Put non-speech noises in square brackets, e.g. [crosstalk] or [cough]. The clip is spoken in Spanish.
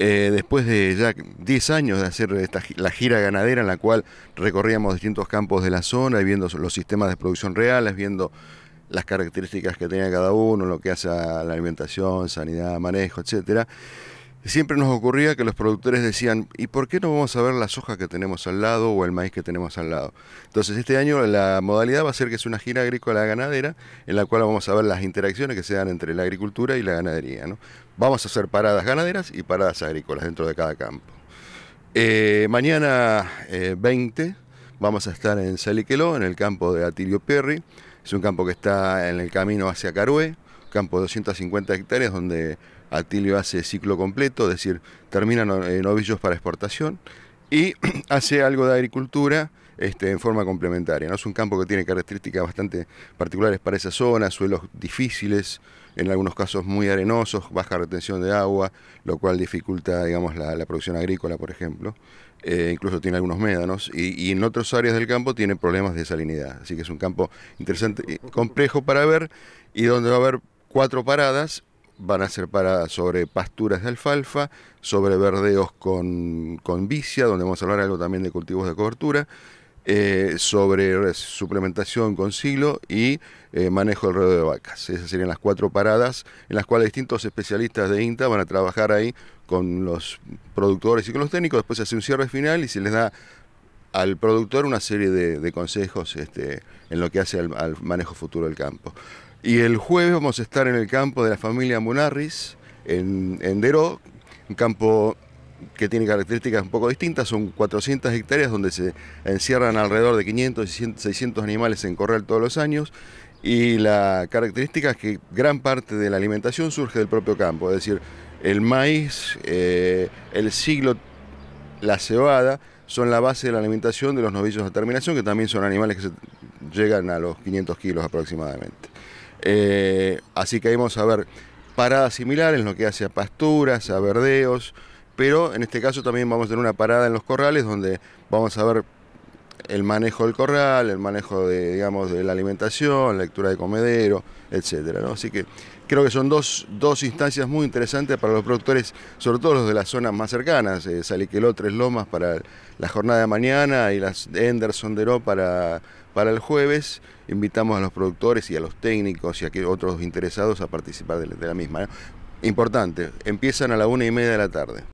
Eh, después de ya 10 años de hacer la gira ganadera en la cual recorríamos distintos campos de la zona y viendo los sistemas de producción reales, viendo las características que tenía cada uno, lo que hace a la alimentación, sanidad, manejo, etcétera siempre nos ocurría que los productores decían, ¿y por qué no vamos a ver la soja que tenemos al lado o el maíz que tenemos al lado? Entonces este año la modalidad va a ser que es una gira agrícola ganadera en la cual vamos a ver las interacciones que se dan entre la agricultura y la ganadería. Vamos a hacer paradas ganaderas y paradas agrícolas dentro de cada campo. Eh, mañana 20 eh, vamos a estar en Saliqueló, en el campo de Atilio Perry. Es un campo que está en el camino hacia Carué campo de 250 hectáreas donde Atilio hace ciclo completo, es decir, termina eh, novillos para exportación y [clears throat] hace algo de agricultura este, en forma complementaria. ¿no? Es un campo que tiene características bastante particulares para esa zona, suelos difíciles, en algunos casos muy arenosos, baja retención de agua, lo cual dificulta digamos, la, producción agrícola, por ejemplo. Eh, incluso tiene algunos médanos, y, en otras áreas del campo tiene problemas de salinidad. Así que es un campo interesante, y complejo para ver, y donde va a haber cuatro paradas, van a ser paradas sobre pasturas de alfalfa, sobre verdeos con, con vicia, donde vamos a hablar algo también de cultivos de cobertura, eh, sobre suplementación con silo y eh, manejo del ruedo de vacas. Esas serían las cuatro paradas en las cuales distintos especialistas de INTA van a trabajar ahí con los productores y con los técnicos. Después se hace un cierre final y se les da al productor una serie de, consejos este, en lo que hace al manejo futuro del campo. Y el jueves vamos a estar en el campo de la familia Munarris, en, Deró, un campo que tiene características un poco distintas, son 400 hectáreas donde se encierran alrededor de 500 y 600 animales en corral todos los años y la característica es que gran parte de la alimentación surge del propio campo, es decir, el maíz, eh, el siglo, la cebada, son la base de la alimentación de los novillos de terminación, que también son animales que llegan a los 500 kilos aproximadamente. Eh, así que ahí vamos a ver paradas similares, en lo que hace a pasturas, a verdeos, pero en este caso también vamos a tener una parada en los corrales donde vamos a ver el manejo del corral, el manejo de, digamos, de la alimentación, lectura de comedero, etcétera. Así que creo que son dos, instancias muy interesantes para los productores, sobre todo los de las zonas más cercanas, eh, Saliqueló, Tres Lomas para la jornada de mañana y las de para, para el jueves. Invitamos a los productores y a los técnicos y a otros interesados a participar de, la misma. Importante, empiezan a la una y media de la tarde.